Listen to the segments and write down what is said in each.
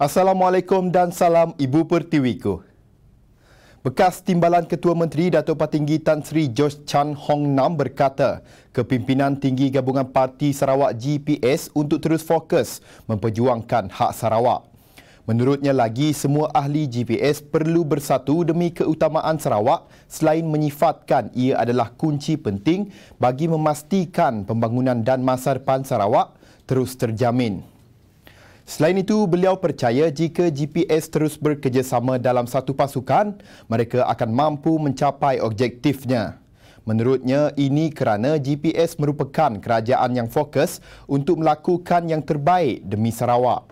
Assalamualaikum dan salam Ibu Pertiwi ku. Bekas Timbalan Ketua Menteri Datuk Patinggi Tan Sri George Chan Hong Nam berkata, kepimpinan tinggi gabungan parti Sarawak GPS untuk terus fokus memperjuangkan hak Sarawak. Menurutnya lagi, semua ahli GPS perlu bersatu demi keutamaan Sarawak selain menyifatkan ia adalah kunci penting bagi memastikan pembangunan dan masa depan Sarawak terus terjamin. Selain itu, beliau percaya jika GPS terus bekerjasama dalam satu pasukan, mereka akan mampu mencapai objektifnya. Menurutnya, ini kerana GPS merupakan kerajaan yang fokus untuk melakukan yang terbaik demi Sarawak.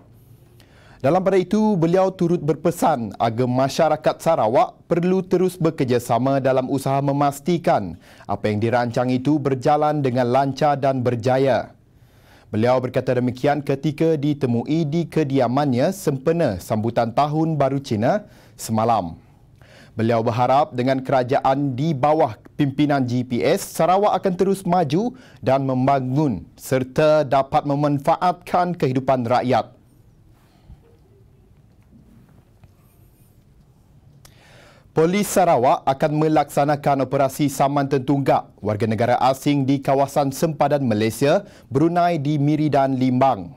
Dalam pada itu, beliau turut berpesan agar masyarakat Sarawak perlu terus bekerjasama dalam usaha memastikan apa yang dirancang itu berjalan dengan lancar dan berjaya. Beliau berkata demikian ketika ditemui di kediamannya sempena sambutan Tahun Baru Cina semalam. Beliau berharap dengan kerajaan di bawah pimpinan GPS, Sarawak akan terus maju dan membangun serta dapat memanfaatkan kehidupan rakyat. Polis Sarawak akan melaksanakan operasi saman tertunggak warga negara asing di kawasan sempadan Malaysia, Brunei di Miri dan Limbang.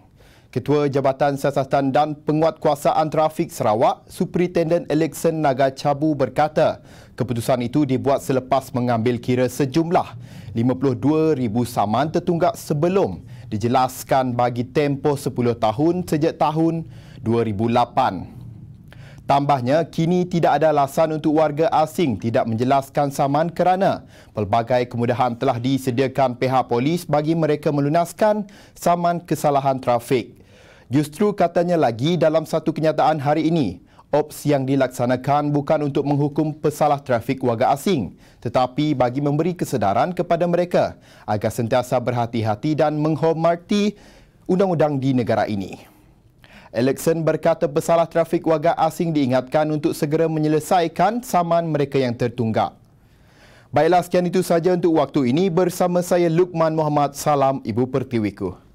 Ketua Jabatan Siasatan dan Penguatkuasaan Trafik Sarawak, Superintendent Alexan Naga Chabu berkata, keputusan itu dibuat selepas mengambil kira sejumlah 52,000 saman tertunggak sebelum dijelaskan bagi tempoh 10 tahun sejak tahun 2008. Tambahnya, kini tidak ada alasan untuk warga asing tidak menjelaskan saman kerana pelbagai kemudahan telah disediakan pihak polis bagi mereka melunaskan saman kesalahan trafik. Justru katanya lagi dalam satu kenyataan hari ini, ops yang dilaksanakan bukan untuk menghukum pesalah trafik warga asing tetapi bagi memberi kesedaran kepada mereka agar sentiasa berhati-hati dan menghormati undang-undang di negara ini. Erickson berkata pesalah trafik warga asing diingatkan untuk segera menyelesaikan saman mereka yang tertunggak. Baiklah, sekian itu sahaja untuk waktu ini. Bersama saya, Lukman Muhammad. Salam Ibu Pertiwiku.